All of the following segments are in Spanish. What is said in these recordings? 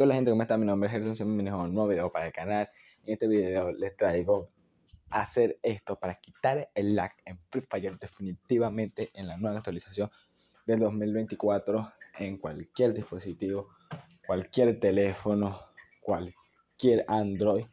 hola gente? ¿Cómo está? Mi nombre es Gerson un nuevo video para el canal. En este video les traigo hacer esto para quitar el lag en Free Fire definitivamente en la nueva actualización del 2024 en cualquier dispositivo, cualquier teléfono, cualquier Android,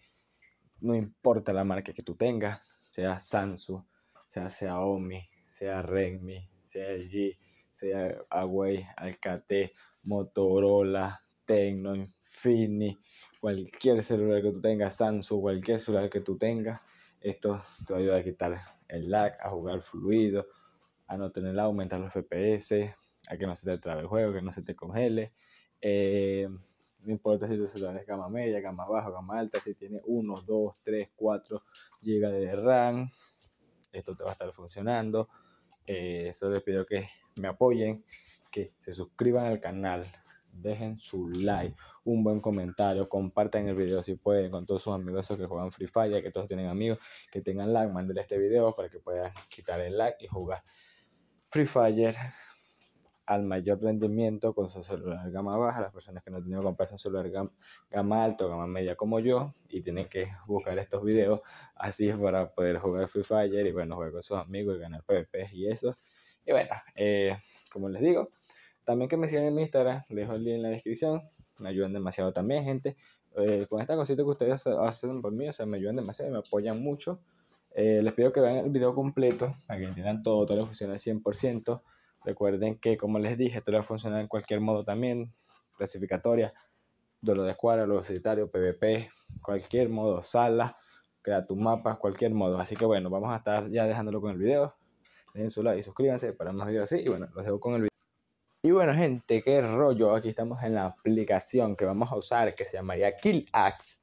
no importa la marca que tú tengas, sea Samsung, sea Xiaomi, sea Redmi, sea LG, sea Huawei, Alcatel, Motorola, Tecno, Fini, cualquier celular que tú tengas, Samsung, cualquier celular que tú tengas, esto te va a ayudar a quitar el lag, a jugar fluido, a no tener lag, aumentar los FPS, a que no se te trabe el juego, que no se te congele. Eh, no importa si tu celular es gama media, gama baja, gama alta, si tiene 1, 2, 3, 4 GB de RAM, esto te va a estar funcionando. Eh, solo les pido que me apoyen, que se suscriban al canal, dejen su like, un buen comentario, compartan el video si pueden con todos sus amigos esos que juegan Free Fire, que todos tienen amigos, que tengan like, mándenle este video para que puedan quitar el like y jugar Free Fire al mayor rendimiento con su celular gama baja, las personas que no tienen que comprar celular gama, gama alto, gama media como yo, y tienen que buscar estos videos así es para poder jugar Free Fire y bueno, jugar con sus amigos y ganar PvP y eso. Y bueno, eh, como les digo, también que me sigan en mi Instagram, dejo el link en la descripción. Me ayudan demasiado también, gente. Eh, con esta cosita que ustedes hacen por mí, o sea, me ayudan demasiado, y me apoyan mucho. Eh, les pido que vean el video completo, para que entiendan todo, todo lo funciona al 100%. Recuerden que, como les dije, esto va a funcionar en cualquier modo también, clasificatoria, duelo de escuadra, los solitario, PvP, cualquier modo, sala, crea tus mapa, cualquier modo. Así que bueno, vamos a estar ya dejándolo con el video. Dejen su like y suscríbanse para más videos así. Y bueno, los dejo con el video. Y bueno, gente, qué rollo. Aquí estamos en la aplicación que vamos a usar que se llamaría Kill Axe.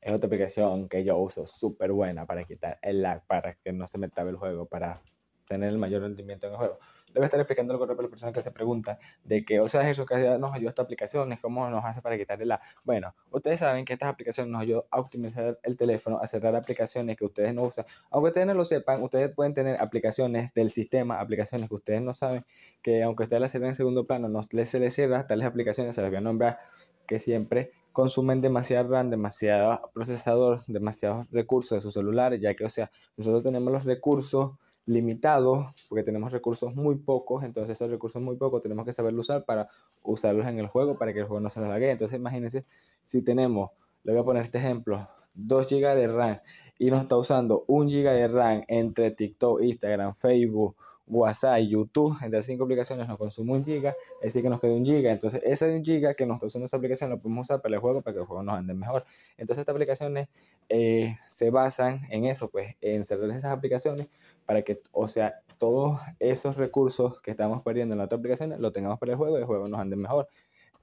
Es otra aplicación que yo uso súper buena para quitar el lag, para que no se me trabe el juego, para tener el mayor rendimiento en el juego debe estar explicando algo para la persona que se pregunta de que, o sea, eso que nos ayuda esta aplicación, es cómo nos hace para quitarle la... Bueno, ustedes saben que estas aplicaciones nos ayudan a optimizar el teléfono, a cerrar aplicaciones que ustedes no usan. Aunque ustedes no lo sepan, ustedes pueden tener aplicaciones del sistema, aplicaciones que ustedes no saben, que aunque ustedes las cierren en segundo plano, no les, se les cierra, tales aplicaciones se las voy a nombrar que siempre consumen demasiado RAM, demasiado procesador, demasiados recursos de sus celulares, ya que, o sea, nosotros tenemos los recursos limitado, porque tenemos recursos muy pocos, entonces esos recursos muy pocos tenemos que saberlos usar para usarlos en el juego, para que el juego no se nos lague. Entonces imagínense si tenemos, le voy a poner este ejemplo, 2 GB de RAM y nos está usando 1 GB de RAM entre TikTok, Instagram, Facebook, WhatsApp y YouTube, entre las cinco aplicaciones nos consume un giga, es decir que nos queda un giga. Entonces, ese de un giga que nosotros en esta aplicación lo podemos usar para el juego para que el juego nos ande mejor. Entonces, estas aplicaciones eh, se basan en eso, pues, en cerrar esas aplicaciones para que, o sea, todos esos recursos que estamos perdiendo en la otra aplicación lo tengamos para el juego y el juego nos ande mejor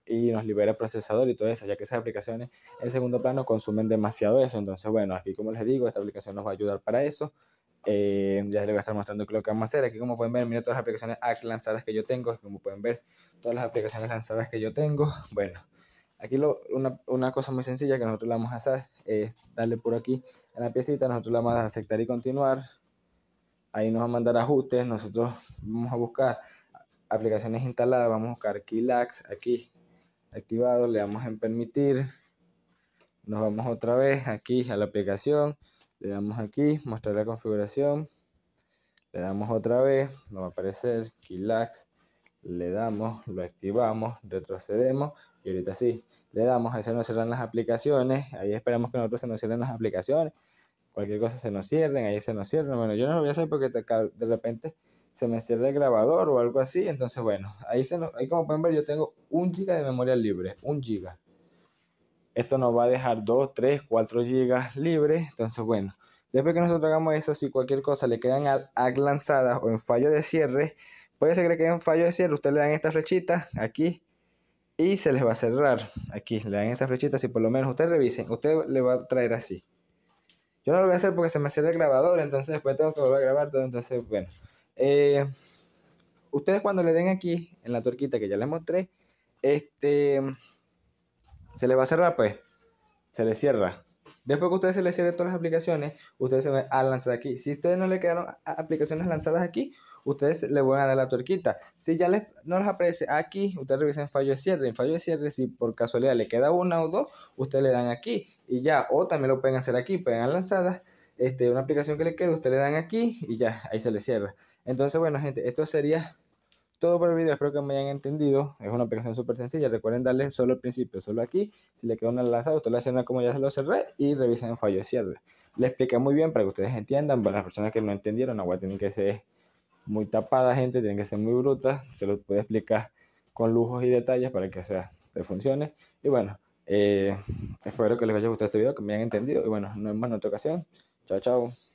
y nos libera el procesador y todo eso, ya que esas aplicaciones en segundo plano consumen demasiado eso. Entonces, bueno, aquí como les digo, esta aplicación nos va a ayudar para eso. Eh, ya les voy a estar mostrando lo que vamos a hacer. Aquí como pueden ver, miren todas las aplicaciones lanzadas que yo tengo. Como pueden ver, todas las aplicaciones lanzadas que yo tengo. Bueno, aquí lo, una, una, cosa muy sencilla que nosotros la vamos a hacer es darle por aquí en la piecita. Nosotros la vamos a aceptar y continuar. Ahí nos va a mandar ajustes. Nosotros vamos a buscar aplicaciones instaladas. Vamos a buscar Kilax aquí activado. Le damos en permitir. Nos vamos otra vez aquí a la aplicación le damos aquí, mostrar la configuración. Le damos otra vez, nos va a aparecer Kilax. Le damos, lo activamos, retrocedemos y ahorita sí, le damos, ahí se nos cierran las aplicaciones. Ahí esperamos que nosotros se nos cierren las aplicaciones. Cualquier cosa se nos cierren, ahí se nos cierran. Bueno, yo no lo voy a hacer porque de repente se me cierra el grabador o algo así. Entonces, bueno, ahí, se ahí como pueden ver yo tengo un giga de memoria libre, un giga esto nos va a dejar 2, 3, 4 gigas libres. Entonces, bueno, después que nosotros hagamos eso, si cualquier cosa le quedan lanzadas o en fallo de cierre, puede ser que le queden fallo de cierre, usted le dan esta flechita aquí y se les va a cerrar. Aquí le dan esa flechita, si por lo menos ustedes revisen, usted le va a traer así. Yo no lo voy a hacer porque se me cierra el grabador, entonces después tengo que volver a grabar todo. Entonces, bueno, eh, ustedes cuando le den aquí en la tuerquita que ya les mostré, este se le va a cerrar, pues se le cierra. Después que ustedes se les cierren todas las aplicaciones, ustedes se van a lanzar aquí. Si ustedes no le quedaron aplicaciones lanzadas aquí, ustedes le van a dar la tuerquita. Si ya les, no les aparece aquí, ustedes revisan fallo de cierre. En fallo de cierre, si por casualidad le queda una o dos, ustedes le dan aquí y ya. O también lo pueden hacer aquí, pueden lanzadas. Este, una aplicación que le quede, ustedes le dan aquí y ya, ahí se le cierra. Entonces, bueno, gente, esto sería todo por el video, espero que me hayan entendido. Es una aplicación súper sencilla. Recuerden darle solo al principio, solo aquí. Si le queda una lanzada, usted la hace como ya se lo cerré y revisen fallo de cierre. Le explica muy bien para que ustedes entiendan. Para las personas que no entendieron, agua tienen que ser muy tapada, gente, tienen que ser muy brutas. Se lo puede explicar con lujos y detalles para que sea, que funcione. Y bueno, eh, espero que les haya gustado este video, que me hayan entendido. Y bueno, nos vemos en otra ocasión. Chao, chao.